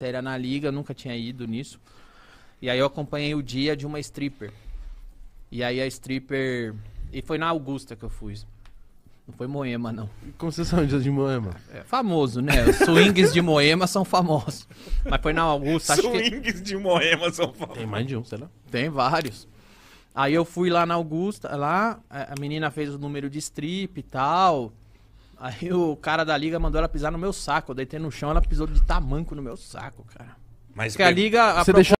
matéria na liga, nunca tinha ido nisso. E aí eu acompanhei o dia de uma stripper. E aí a stripper. E foi na Augusta que eu fui. Não foi Moema, não. Como vocês são de Moema? É famoso, né? Os swings de Moema são famosos. Mas foi na Augusta. Acho swings que... de Moema são famosos. Tem mais de um, sei lá. Tem vários. Aí eu fui lá na Augusta, lá, a menina fez o número de strip e tal. Aí o cara da liga mandou ela pisar no meu saco. Eu deitei no chão, ela pisou de tamanco no meu saco, cara. Mas Porque a liga. você deixou